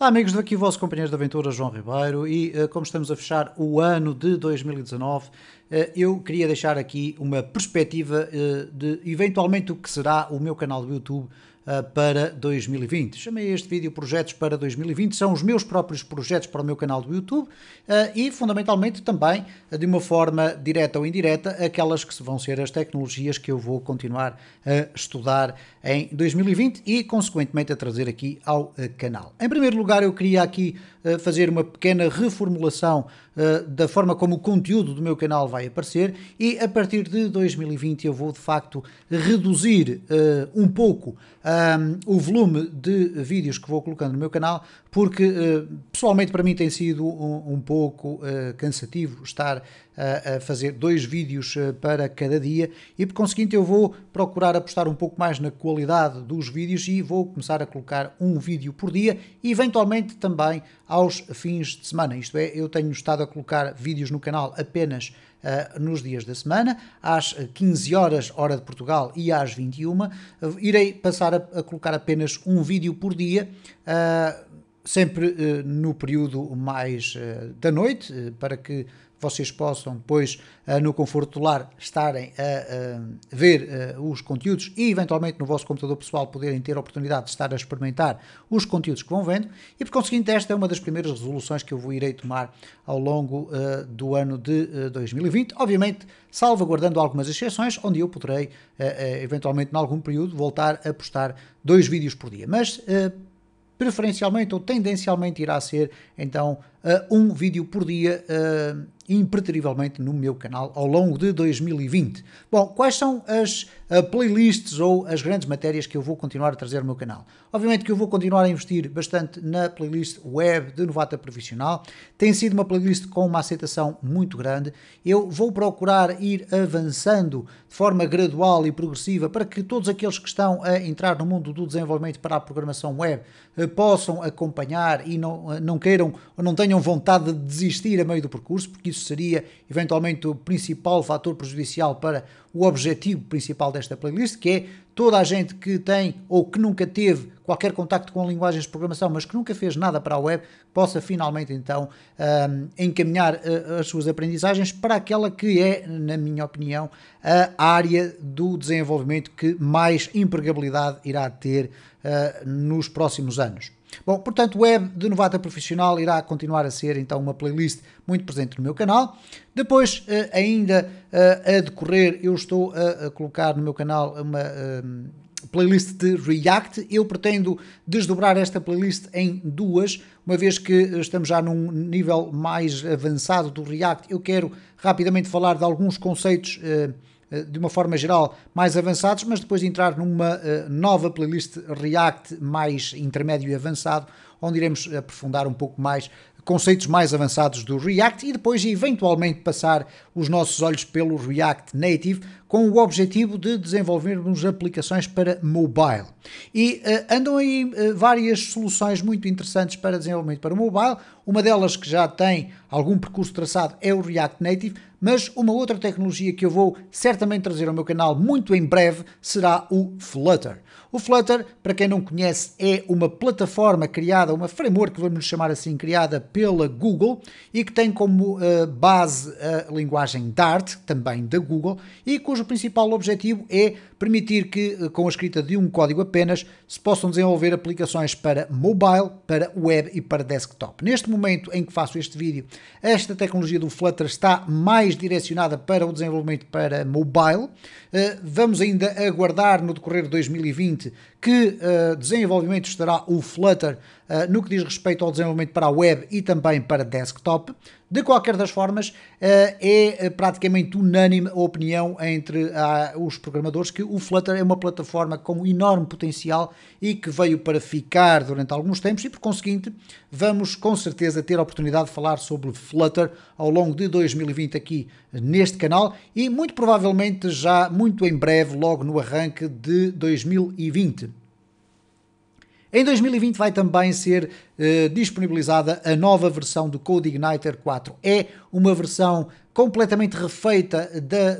Olá, amigos, daqui o vosso companheiro de aventura João Ribeiro e eh, como estamos a fechar o ano de 2019, eh, eu queria deixar aqui uma perspectiva eh, de eventualmente o que será o meu canal do YouTube eh, para 2020. Chamei este vídeo Projetos para 2020, são os meus próprios projetos para o meu canal do YouTube eh, e, fundamentalmente, também, eh, de uma forma direta ou indireta, aquelas que vão ser as tecnologias que eu vou continuar a estudar em 2020 e, consequentemente, a trazer aqui ao canal. Em primeiro lugar, eu queria aqui fazer uma pequena reformulação eh, da forma como o conteúdo do meu canal vai aparecer e a partir de 2020 eu vou de facto reduzir uh, um pouco um, o volume de vídeos que vou colocando no meu canal porque eh, pessoalmente para mim tem sido um, um pouco cansativo estar a, fazer dois vídeos eh, para cada dia e por conseguinte eu vou procurar apostar um pouco mais na qualidade dos vídeos e vou começar a colocar um vídeo por dia e eventualmente também aos fins de semana. Isto é, eu tenho estado a colocar vídeos no canal apenas Uh, nos dias da semana, às 15 horas, hora de Portugal, e às 21. Uh, eh, irei passar a, a, colocar apenas um vídeo por dia. Uh, sempre no período mais da noite, para que vocês possam depois, eh, no conforto do lar, estarem a, ver eh, os conteúdos e, eventualmente, no vosso computador pessoal, poderem ter a oportunidade de estar a experimentar os conteúdos que vão vendo. E, por conseguinte, esta é uma das primeiras resoluções que eu vou irei tomar ao longo uh, do ano de uh, 2020. Obviamente, salvaguardando algumas exceções, onde eu poderei, uh, eventualmente, em algum período, voltar a postar dois vídeos por dia. Mas preferencialmente ou tendencialmente irá ser então uh, um vídeo por dia, uh, impreterivelmente no meu canal, ao longo de 2020. Bom, quais são as uh, playlists ou as grandes matérias que eu vou continuar a trazer no meu canal? Obviamente que eu vou continuar a investir bastante na playlist web de Novata Profissional, tem sido uma playlist com uma aceitação muito grande. Eu vou procurar ir avançando de forma gradual e progressiva para que todos aqueles que estão a entrar no mundo do desenvolvimento para a programação web possam acompanhar e não, não queiram ou não tenham tenham vontade de desistir a meio do percurso, porque isso seria eventualmente o principal fator prejudicial para o objetivo principal desta playlist, que é toda a gente que tem ou que nunca teve qualquer contacto com linguagens de programação, mas que nunca fez nada para a web, possa finalmente então um, encaminhar eh, as suas aprendizagens para aquela que é, na minha opinião, a área do desenvolvimento que mais empregabilidade irá ter uh, nos próximos anos. Bom, portanto, Web de novata Profissional irá continuar a ser então uma playlist muito presente no meu canal. Depois, eh, ainda eh, a decorrer, eu estou a colocar no meu canal uma eh, playlist de React. Eu pretendo desdobrar esta playlist em duas, uma vez que estamos já num nível mais avançado do React. Eu quero rapidamente falar de alguns conceitos eh, de uma forma geral, mais avançados, mas depois de entrar numa eh, nova playlist React mais intermédio e avançado, onde iremos aprofundar um pouco mais conceitos mais avançados do React e depois eventualmente passar os nossos olhos pelo React Native com o objetivo de desenvolvermos aplicações para mobile. E uh, andam aí uh, várias soluções muito interessantes para desenvolvimento para mobile. Uma delas que já tem algum percurso traçado é o React Native, mas uma outra tecnologia que eu vou certamente trazer ao meu canal muito em breve será o Flutter. O Flutter, para quem não conhece, é uma plataforma criada, uma framework, vamos chamar assim, criada pela Google e que tem como uh, base a linguagem Dart, também da Google, e cujo principal objetivo é permitir que, eh, com a escrita de um código apenas, se possam desenvolver aplicações para mobile, para web e para desktop. Neste momento em que faço este vídeo, esta tecnologia do Flutter está mais mais direcionada para o desenvolvimento para mobile. Eh, vamos ainda aguardar no decorrer de 2020 que eh, desenvolvimento estará o Flutter ah, no que diz respeito ao desenvolvimento para a web e também para desktop. De qualquer das formas, ah, é ah, praticamente unânime a opinião entre os programadores que o Flutter é uma plataforma com enorme potencial e que veio para ficar durante alguns tempos e, por conseguinte, vamos com certeza ter a oportunidade de falar sobre Flutter ao longo de 2020 aqui neste canal e muito provavelmente já muito em breve, logo no arranque de 2020. Em 2020 vai também ser eh, disponibilizada a nova versão do Code Igniter 4. É uma versão completamente refeita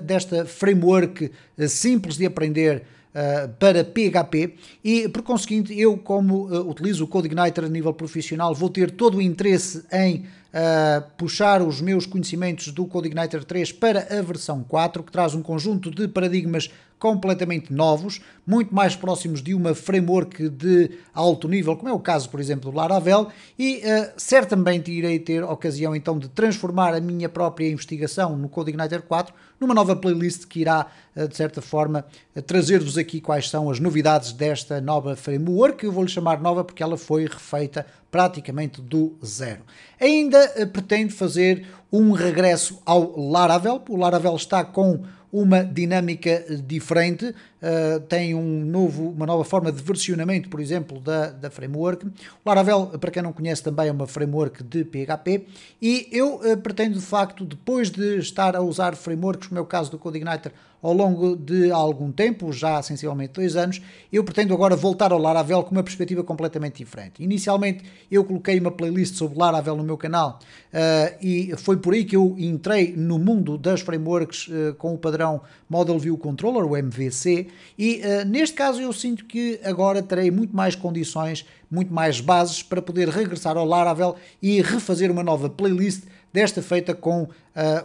desta framework eh, simples de aprender eh, para PHP e, por conseguinte, eu, como eh, utilizo o CodeIgniter a nível profissional, vou ter todo o interesse em eh, puxar os meus conhecimentos do CodeIgniter 3 para a versão 4, que traz um conjunto de paradigmas completamente novos, muito mais próximos de uma framework de alto nível, como é o caso, por exemplo, do Laravel, e uh, certamente irei ter a ocasião então de transformar a minha própria investigação no CodeIgniter 4 numa nova playlist que irá, eh, de certa forma, eh, trazer-vos aqui quais são as novidades desta nova framework. Eu vou-lhe chamar nova porque ela foi refeita praticamente do zero. Ainda pretendo fazer um regresso ao Laravel, o Laravel está com uma dinâmica diferente uh, tem um novo, uma nova forma de versionamento, por exemplo, da, da framework. O Laravel, para quem não conhece, também é uma framework de PHP e eu uh, pretendo, de facto, depois de estar a usar frameworks, como é o caso do CodeIgniter, ao longo de algum tempo, já sensivelmente dois anos, eu pretendo agora voltar ao Laravel com uma perspectiva completamente diferente. Inicialmente eu coloquei uma playlist sobre Laravel no meu canal uh, e foi por aí que eu entrei no mundo das frameworks uh, com o padrão Model View Controller, o MVC, e uh, neste caso eu sinto que agora terei muito mais condições, muito mais bases para poder regressar ao Laravel e refazer uma nova playlist desta feita com uh,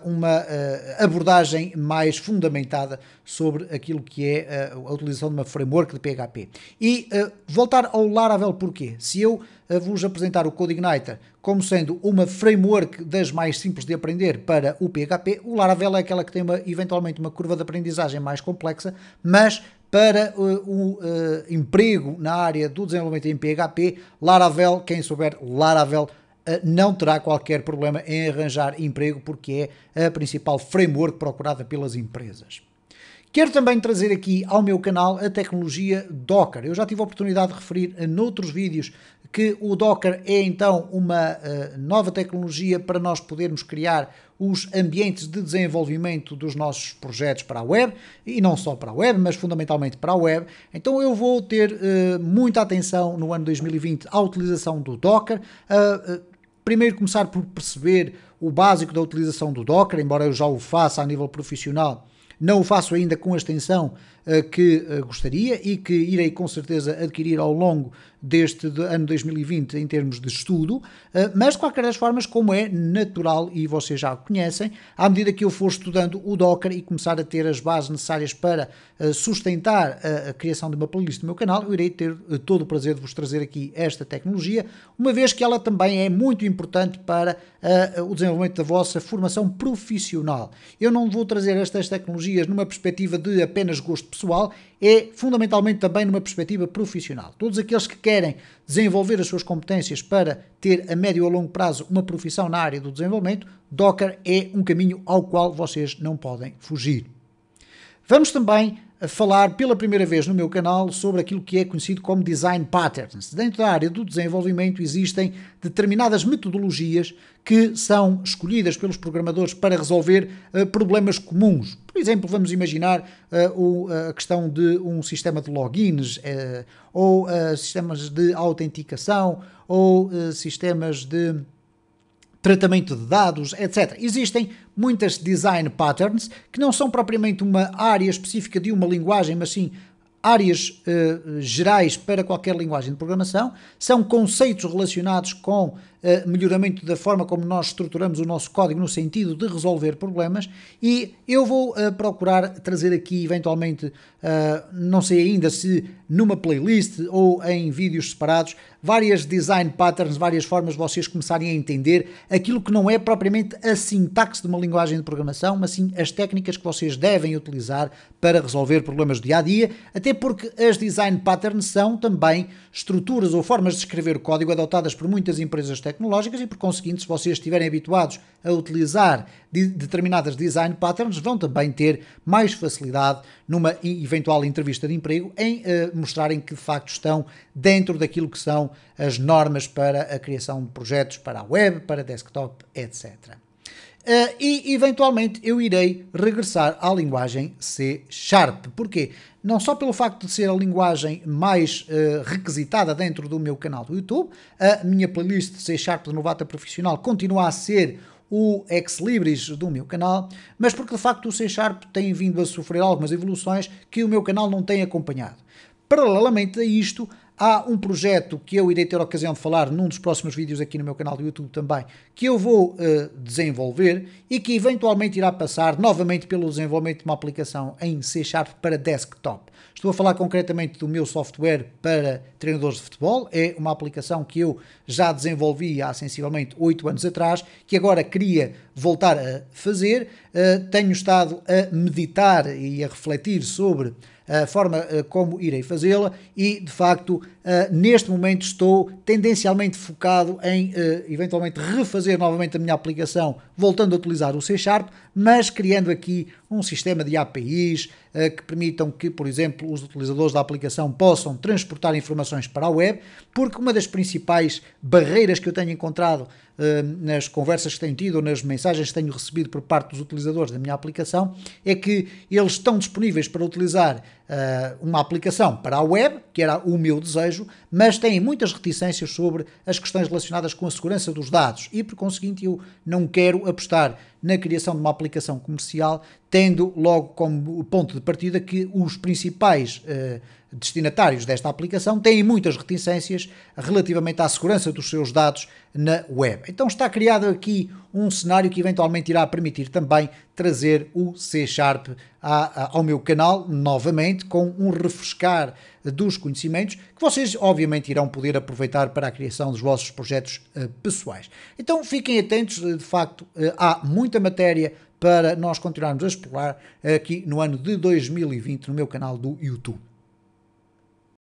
uma uh, abordagem mais fundamentada sobre aquilo que é uh, a utilização de uma framework de PHP. E voltar ao Laravel porquê? Se eu vos apresentar o CodeIgniter como sendo uma framework das mais simples de aprender para o PHP, o Laravel é aquela que tem uma, eventualmente uma curva de aprendizagem mais complexa, mas para uh, o uh, emprego na área do desenvolvimento em PHP, Laravel, quem souber Laravel, eh, não terá qualquer problema em arranjar emprego, porque é a principal framework procurada pelas empresas. Quero também trazer aqui ao meu canal a tecnologia Docker. Eu já tive a oportunidade de referir noutros vídeos que o Docker é então uma eh, nova tecnologia para nós podermos criar os ambientes de desenvolvimento dos nossos projetos para a web e não só para a web, mas fundamentalmente para a web. Então eu vou ter uh, muita atenção no ano 2020 à utilização do Docker. Uh, primeiro começar por perceber o básico da utilização do Docker, embora eu já o faça a nível profissional, não o faço ainda com a extensão uh, que uh, gostaria e que irei com certeza adquirir ao longo deste ano 2020 em termos de estudo, eh, mas de qualquer das formas, como é natural e vocês já o conhecem, à medida que eu for estudando o Docker e começar a ter as bases necessárias para eh, sustentar a, criação de uma playlist no meu canal, eu irei ter eh, todo o prazer de vos trazer aqui esta tecnologia, uma vez que ela também é muito importante para o desenvolvimento da vossa formação profissional. Eu não vou trazer estas tecnologias numa perspectiva de apenas gosto pessoal, é fundamentalmente também numa perspectiva profissional. Todos aqueles que querem desenvolver as suas competências para ter a médio ou longo prazo uma profissão na área do desenvolvimento, Docker é um caminho ao qual vocês não podem fugir. Vamos também eh, falar pela primeira vez no meu canal sobre aquilo que é conhecido como design patterns. Dentro da área do desenvolvimento existem determinadas metodologias que são escolhidas pelos programadores para resolver uh, problemas comuns. Por exemplo, vamos imaginar uh, o, a questão de um sistema de logins, uh, ou sistemas de autenticação, ou sistemas de tratamento de dados, etc. Existem muitas design patterns que não são propriamente uma área específica de uma linguagem, mas sim áreas uh, gerais para qualquer linguagem de programação, são conceitos relacionados com eh, melhoramento da forma como nós estruturamos o nosso código no sentido de resolver problemas e eu vou uh, procurar trazer aqui eventualmente, uh, não sei ainda se numa playlist ou em vídeos separados, várias design patterns, várias formas de vocês começarem a entender aquilo que não é propriamente a sintaxe de uma linguagem de programação, mas sim as técnicas que vocês devem utilizar para resolver problemas do dia a dia, até porque as design patterns são também estruturas ou formas de escrever código adotadas por muitas empresas tecnológicas e, por conseguinte, se vocês estiverem habituados a utilizar de determinadas design patterns, vão também ter mais facilidade numa eventual entrevista de emprego em uh, mostrarem que de facto estão dentro daquilo que são as normas para a criação de projetos para a web, para desktop, etc. Uh, e eventualmente eu irei regressar à linguagem C Sharp. Porquê? Não só pelo facto de ser a linguagem mais uh, requisitada dentro do meu canal do YouTube, a minha playlist C Sharp de Novata Profissional continua a ser o Ex Libris do meu canal, mas porque de facto o C Sharp tem vindo a sofrer algumas evoluções que o meu canal não tem acompanhado. Paralelamente a isto, Há um projeto que eu irei ter a ocasião de falar num dos próximos vídeos aqui no meu canal do YouTube também, que eu vou uh, desenvolver e que eventualmente irá passar novamente pelo desenvolvimento de uma aplicação em C Sharp para desktop. Estou a falar concretamente do meu software para treinadores de futebol. É uma aplicação que eu já desenvolvi há sensivelmente 8 anos atrás, que agora queria voltar a fazer. Uh, tenho estado a meditar e a refletir sobre a forma eh, como irei fazê-la e, de facto, Uh, neste momento estou tendencialmente focado em uh, eventualmente refazer novamente a minha aplicação, voltando a utilizar o C Sharp, mas criando aqui um sistema de APIs uh, ah, que permitam que, por exemplo, os utilizadores da aplicação possam transportar informações para a web, porque uma das principais barreiras que eu tenho encontrado nas conversas que tenho tido ou nas mensagens que tenho recebido por parte dos utilizadores da minha aplicação é que eles estão disponíveis para utilizar uma aplicação para a web, que era o meu desejo desejo, mas têm muitas reticências sobre as questões relacionadas com a segurança dos dados e, por conseguinte, eu não quero apostar na criação de uma aplicação comercial, tendo logo como ponto de partida que os principais. Uh, destinatários desta aplicação têm muitas reticências relativamente à segurança dos seus dados na web. Então está criado aqui um cenário que eventualmente irá permitir também trazer o C Sharp ao meu canal novamente com um refrescar dos conhecimentos que vocês obviamente irão poder aproveitar para a criação dos vossos projetos eh, pessoais. Então fiquem atentos, eh, de facto eh, há muita matéria para nós continuarmos a explorar aqui no ano de 2020 no meu canal do YouTube.